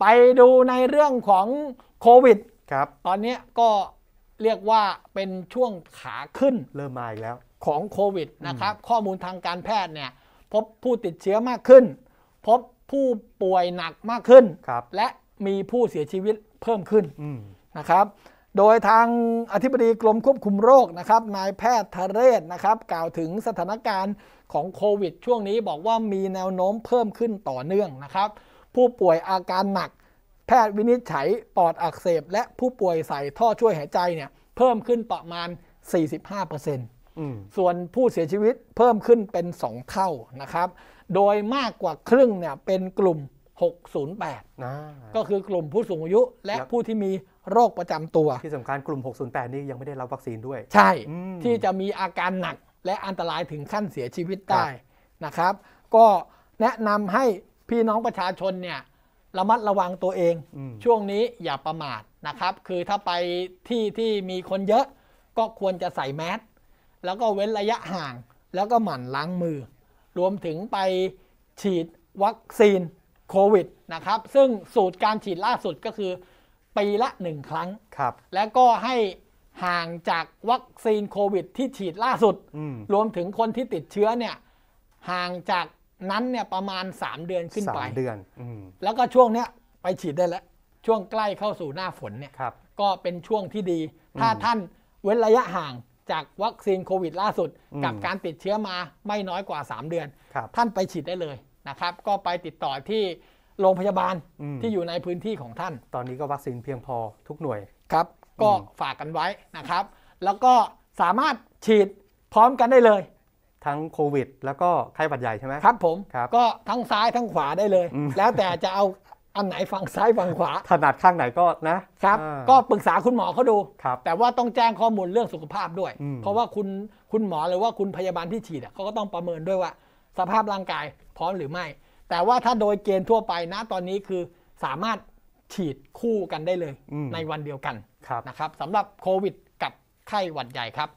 ไปดูในเรื่องของโควิดครับตอนนี้ก็เรียกว่าเป็นช่วงขาขึ้นเริ่มมาอีกแล้วของโควิดนะครับข้อมูลทางการแพทย์เนี่ย พบผู้ติดเชื้อมากขึ้น พบผู้ป่วยหนักมากขึ้น และมีผู้เสียชีวิตเพิ่มขึ้นนะครับ โดยทางอธิบดีกรมควบคุมโรคนะครับนายแพทย์ทะเรศนะครับกล่าวถึงสถานการณ์ของโควิดช่วงนี้บอกว่ามีแนวโน้มเพิ่มขึ้นต่อเนื่องนะครับผู้ป่วยอาการหนักแพทย์วินิจฉัย ปอดอักเสบ และผู้ป่วยใส่ท่อช่วยหายใจเนี่ยเพิ่มขึ้นประมาณ45%ส่วนผู้เสียชีวิตเพิ่มขึ้นเป็น 2 เท่านะครับ โดยมากกว่าครึ่งเนี่ยเป็นกลุ่ม 608นะก็คือกลุ่มผู้สูงอายุ และผู้ที่มีโรคประจำตัว ที่สำคัญกลุ่ม 608 นี่ยังไม่ได้รับวัคซีนด้วย ใช่ที่จะมีอาการหนักและอันตรายถึงขั้นเสียชีวิตได้นะครับ ก็แนะนำให้พี่น้องประชาชนเนี่ยระมัดระวังตัวเองช่วงนี้อย่าประมาทนะครับ คือถ้าไปที่ที่มีคนเยอะก็ควรจะใส่แมสแล้วก็เว้นระยะห่างแล้วก็หมั่นล้างมือ รวมถึงไปฉีดวัคซีนโควิดนะครับ ซึ่งสูตรการฉีดล่าสุดก็คือ ปีละหนึ่งครั้ง ครับ แล้วก็ให้ห่างจากวัคซีนโควิด ที่ฉีดล่าสุด รวมถึงคนที่ติดเชื้อเนี่ยห่างจากนั้นเนี่ยประมาณ 3 เดือนขึ้นสาไปมเดือนอแล้วก็ช่วงเนี้ยไปฉีดได้แล้วช่วงใกล้เข้าสู่หน้าฝนเนี่ยครับก็เป็นช่วงที่ดีถ้าท่านเว้นระยะห่างจากวัคซีนโควิด ล่าสุด กับการติดเชื้อมาไม่น้อยกว่า 3 เดือน ท่านไปฉีดได้เลยนะครับ ก็ไปติดต่อที่โรงพยาบาลที่อยู่ในพื้นที่ของท่าน ตอนนี้ก็วัคซีนเพียงพอทุกหน่วยครับก็ฝากกันไว้นะครับ แล้วก็สามารถฉีดพร้อมกันได้เลยทั้งโควิด แล้วก็ไข้หวัดใหญ่ใช่ไหมครับผมครับก็ทั้งซ้ายทั้งขวาได้เลย แล้วแต่จะเอาอันไหนฝั่งซ้ายฝั่งขวา ถนัดข้างไหนก็นะครับ ก็ปรึกษาคุณหมอเขาดูแต่ว่าต้องแจ้งข้อมูลเรื่องสุขภาพด้วย เพราะว่าคุณคุณหมอหรือว่าคุณพยาบาลที่ฉีดเขาก็ต้องประเมินด้วยว่า สภาพร่างกายพร้อมหรือไม่ แต่ว่าถ้าโดยเกณฑ์ทั่วไปนะตอนนี้คือสามารถฉีดคู่กันได้เลย ในวันเดียวกันนะครับสำหรับโควิด กับไข้หวัดใหญ่ครับ